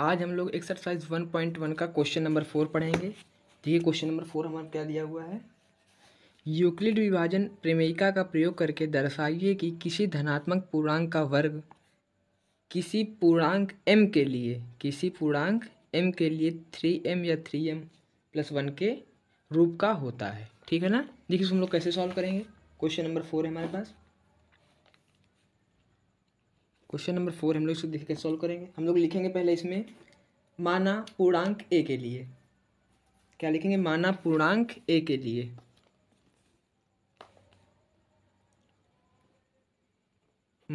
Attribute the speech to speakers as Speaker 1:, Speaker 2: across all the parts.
Speaker 1: आज हम लोग एक्सरसाइज वन पॉइंट वन का क्वेश्चन नंबर फोर पढ़ेंगे देखिए क्वेश्चन नंबर फोर हमारा क्या दिया हुआ है यूक्लिड विभाजन प्रेमिका का प्रयोग करके दर्शाइए कि किसी धनात्मक पूर्णांक का वर्ग किसी पूर्णांक एम के लिए किसी पूर्णांक एम के लिए थ्री एम या थ्री एम प्लस वन के रूप का होता है ठीक है ना देखिए हम लोग कैसे सॉल्व करेंगे क्वेश्चन नंबर फोर है हमारे पास क्वेश्चन नंबर फोर हम लोग इसको देख के सॉल्व करेंगे हम लोग लिखेंगे पहले इसमें माना पूर्णांक ए के लिए क्या लिखेंगे माना पूर्णांक ए के लिए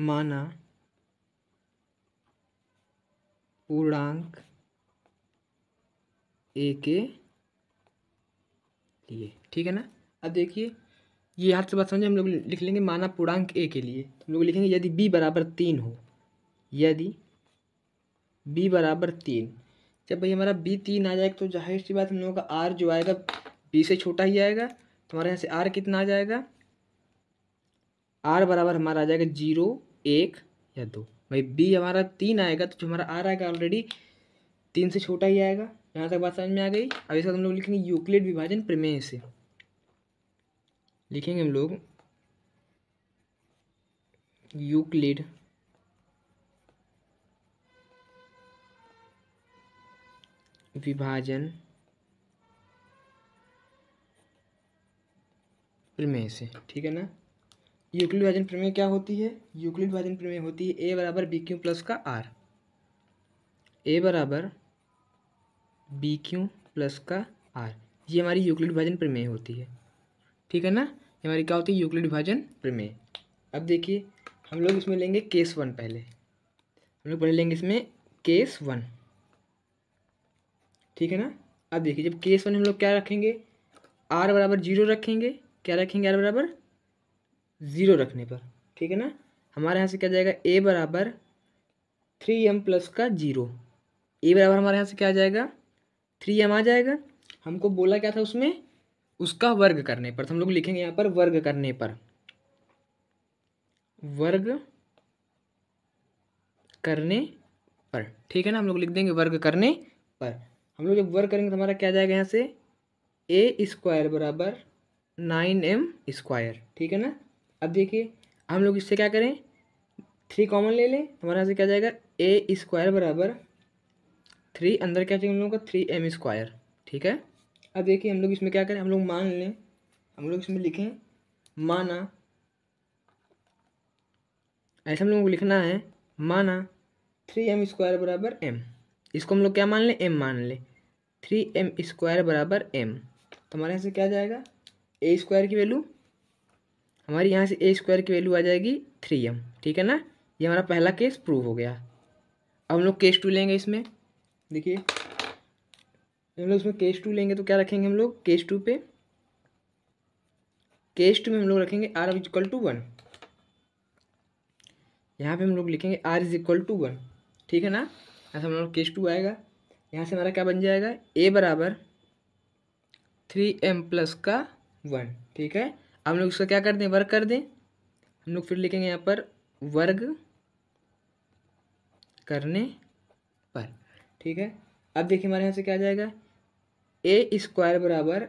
Speaker 1: माना पूर्णांक ए के लिए ठीक है ना अब देखिए ये हाथ से बात समझे हम लोग लिख लेंगे माना पूर्णांक ए के लिए हम लोग लिखेंगे यदि बी बराबर तीन हो यदि b बराबर तीन जब भाई हमारा b तीन आ जाएगा तो जाहिर सी बात हम लोगों का r जो आएगा b से छोटा ही आएगा तो हमारे यहाँ से r कितना आ जाएगा r बराबर हमारा आ जाएगा जीरो एक या दो भाई b हमारा तीन आएगा तो जो हमारा r आएगा ऑलरेडी तीन से छोटा ही आएगा यहाँ तक बात समझ में आ गई अब इसका हम लोग लिखेंगे यूक्लिड विभाजन प्रमेय से लिखेंगे हम लोग यूक्लिड विभाजन प्रमेय से ठीक है ना यूक्लिड विभाजन प्रमेय क्या होती है यूक्लिड विभाजन प्रमेय होती है ए बराबर बी क्यू प्लस का आर ए बराबर बी क्यू प्लस का आर ये हमारी यूक्लिड विभाजन प्रमेय होती है ठीक है ना ये हमारी क्या होती है यूक्लिड विभाजन प्रमेय अब देखिए हम लोग इसमें लेंगे केस वन पहले हम लोग पहले लेंगे इसमें केस वन ठीक है ना अब देखिए जब केस वन हम लोग क्या रखेंगे आर बराबर जीरो रखेंगे क्या रखेंगे आर बराबर ज़ीरो रखने पर ठीक है ना हमारे यहाँ से क्या जाएगा ए बराबर थ्री एम प्लस का जीरो ए बराबर हमारे यहाँ से क्या आ जाएगा थ्री एम आ जाएगा हमको बोला क्या था उसमें उसका वर्ग करने पर तो हम लोग लिखेंगे यहाँ पर वर्ग करने पर वर्ग करने पर ठीक है ना हम लोग लिख देंगे वर्ग करने पर हम लोग जब वर्क करेंगे तो हमारा क्या जाएगा यहाँ से ए स्क्वायर बराबर नाइन एम स्क्वायर ठीक है ना अब देखिए हम लोग इससे क्या करें थ्री कॉमन ले लें हमारे यहाँ से क्या जाएगा ए स्क्वायर बराबर थ्री अंदर क्या चाहिए हम लोगों का थ्री एम स्क्वायर ठीक है अब देखिए हम लोग इसमें क्या करें हम लोग मान लें हम लोग इसमें लिखें माना ऐसे हम लोगों को लिखना है माना थ्री एम स्क्वायर बराबर एम इसको हम लोग क्या मान लें एम मान लें थ्री एम स्क्वायर बराबर एम तो हमारे यहाँ से क्या जाएगा ए स्क्वायर की वैल्यू हमारे यहाँ से ए स्क्वायर की वैल्यू आ जाएगी थ्री एम ठीक है ना ये हमारा पहला केस प्रूव हो गया अब हम लोग केस टू लेंगे इसमें देखिए हम लोग इसमें केस टू लेंगे तो क्या रखेंगे हम लोग केस टू पे केस टू में हम लोग रखेंगे r is equal to one यहाँ पे हम लोग लिखेंगे r is equal to one ठीक है ना ऐसा हम लोग केस टू आएगा यहाँ से हमारा क्या बन जाएगा ए बराबर थ्री एम प्लस का वन ठीक है हम लोग इसका क्या कर दें वर्ग कर दें हम लोग फिर लिखेंगे यहाँ पर वर्ग करने पर ठीक है अब देखिए हमारे यहाँ से क्या आ जाएगा ए स्क्वायर बराबर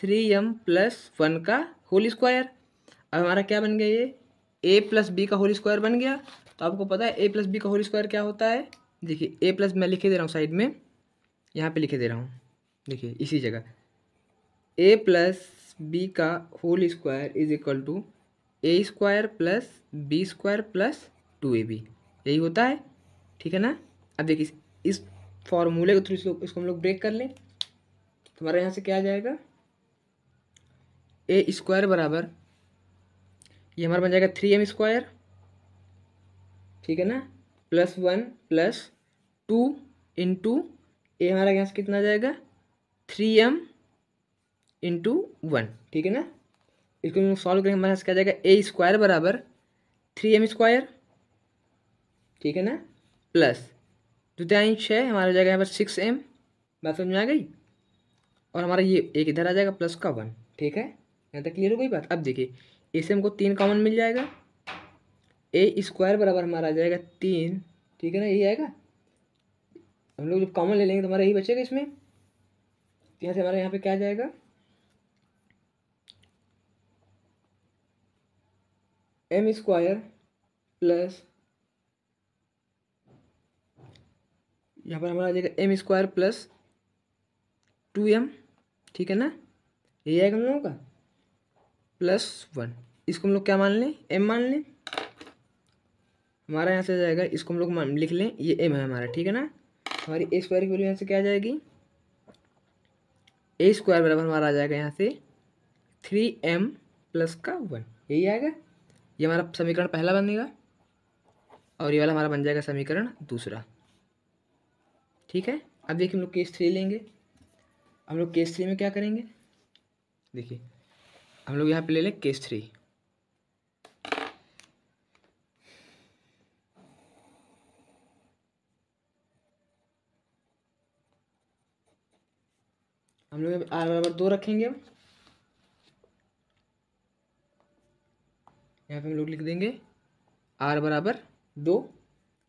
Speaker 1: थ्री एम प्लस वन का होल स्क्वायर अब हमारा क्या बन गया ये ए प्लस बी का होल स्क्वायर बन गया तो आपको पता है ए प्लस बी का होल स्क्वायर क्या होता है देखिए ए प्लस मैं लिखे दे रहा हूँ साइड में यहाँ पे लिखे दे रहा हूँ देखिए इसी जगह ए प्लस बी का whole square is equal to a square plus b square plus two a b यही होता है ठीक है ना अब देखिए इस फॉर्मूले के थ्रू इसको इसको हम लोग ब्रेक कर लें तुम्हारा यहाँ से क्या आ जाएगा ए स्क्वायर बराबर ये हमारा बन जाएगा थ्री एम स्क्वायर ठीक है ना plus one plus two into a हमारा यहाँ से कितना जाएगा थ्री एम इंटू वन ठीक है ना इसको हम सॉल्व करेंगे हमारे यहाँ से क्या जाएगा ए स्क्वायर बराबर थ्री एम स्क्वायर ठीक है ना प्लस इंच है हमारा जाएगा यहाँ पर सिक्स एम बात समझ में आ गई और हमारा ये एक इधर आ जाएगा प्लस का वन ठीक है यहाँ तक क्लियर हो गई बात अब देखिए इसे हमको तीन कॉमन मिल जाएगा ए स्क्वायर बराबर हमारा आ जाएगा तीन ठीक है ना यही आएगा हम लोग जब कॉमन ले लेंगे तो हमारा यही बचेगा इसमें तो यहाँ से हमारा यहाँ पे क्या जाएगा एम स्क्वायर प्लस यहाँ पर हमारा आ जाएगा m square plus two m ठीक है ना ये आएगा हम लोगों का प्लस वन इसको हम लोग क्या मान लें एम मान लें हमारा यहाँ से जाएगा इसको हम लोग लिख लें ये एम है हमारा ठीक है ना हमारी ए स्क्वायर की वैल्यू यहाँ से क्या आ जाएगी ए स्क्वायर बराबर हमारा आ जाएगा यहाँ से थ्री एम प्लस का वन यही आएगा ये हमारा समीकरण पहला बनेगा और ये वाला हमारा बन जाएगा समीकरण दूसरा ठीक है अब देखिए हम लोग केस थ्री लेंगे हम लोग केस थ्री में क्या करेंगे देखिए हम लोग यहाँ पे ले लें केस थ्री हम लोग आर बराबर दो रखेंगे यहाँ पे हम लोग लिख देंगे आर बराबर दो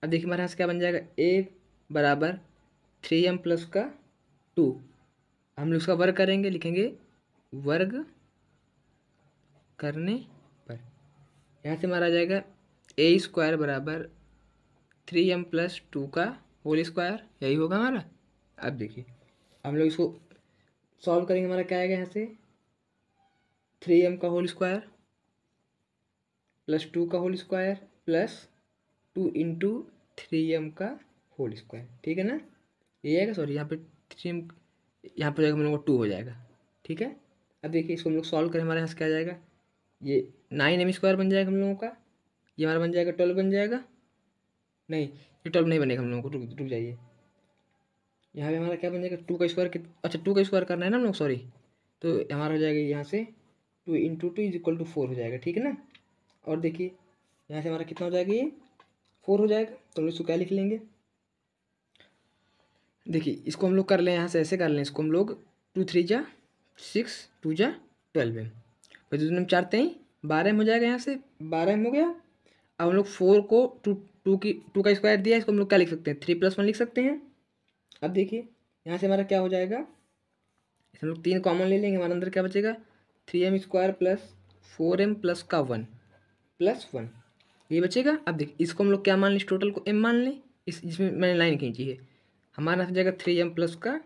Speaker 1: अब देखिए हमारे यहाँ से क्या बन जाएगा ए बराबर थ्री एम प्लस का टू हम लोग उसका वर्ग करेंगे लिखेंगे वर्ग करने पर यहाँ से हमारा आ जाएगा ए स्क्वायर बराबर थ्री एम प्लस टू का होल स्क्वायर यही होगा हमारा अब देखिए हम लोग इसको सॉल्व करेंगे हमारा क्या आएगा यहाँ से थ्री एम का होल स्क्वायर प्लस टू का whole square plus two into three m का होल स्क्वायर ठीक है ना ये आएगा सॉरी यहाँ पे थ्री एम यहाँ पर जाएगा हम लोग टू हो जाएगा ठीक है अब देखिए इसको हम लोग सॉल्व करें हमारे यहाँ से क्या जाएगा ये नाइन एम स्क्वायर बन जाएगा हम लोगों का ये हमारा बन जाएगा ट्वेल्व बन जाएगा नहीं ये ट्वेल्व नहीं बनेगा हम लोगों को रुक रुक जाइए यहाँ पे हमारा क्या बन जाएगा टू का स्क्वायर अच्छा टू का स्क्वायर करना है ना हम लोग सॉरी तो हमारा हो जाएगा यहाँ से two into two is equal to four हो जाएगा ठीक है ना और देखिए यहाँ से हमारा कितना हो जाएगा ये फोर हो जाएगा तो इसको क्या लिख लेंगे देखिए इसको हम लोग कर लें यहाँ से ऐसे कर लें इसको हम लोग टू थ्री जा सिक्स टू जा ट्वेल्व एम फिर दूसरे में चार तेई बारह एम हो जाएगा यहाँ से बारह एम हो गया अब हम लोग फोर को टू टू की टू का स्क्वायर दिया इसको हम लोग क्या लिख सकते हैं थ्री प्लस वन लिख सकते हैं अब देखिए यहाँ से हमारा क्या हो जाएगा हम लोग तीन कॉमन ले लेंगे हमारे अंदर क्या बचेगा three m square plus four m plus का वन प्लस वन ये बचेगा अब देखिए इसको हम लोग क्या मान लें इस टोटल को एम मान लें इस जिसमें मैंने लाइन खींची है हमारे यहाँ से जाएगा थ्री एम प्लस का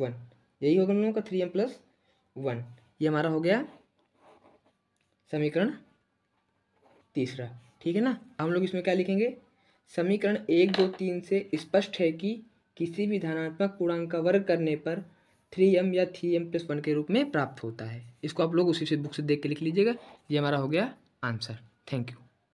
Speaker 1: वन यही होगा हम लोगों का थ्री एम प्लस वन ये हमारा हो गया समीकरण तीसरा ठीक है ना हम लोग इसमें क्या लिखेंगे समीकरण एक दो तीन से स्पष्ट है कि किसी भी धनात्मक पूर्णांक का वर्ग करने पर थ्री एम या थ्री एम प्लस वन के रूप में प्राप्त होता है इसको आप लोग उसी से बुक से देख के लिख लीजिएगा ये हमारा हो गया आंसर थैंक यू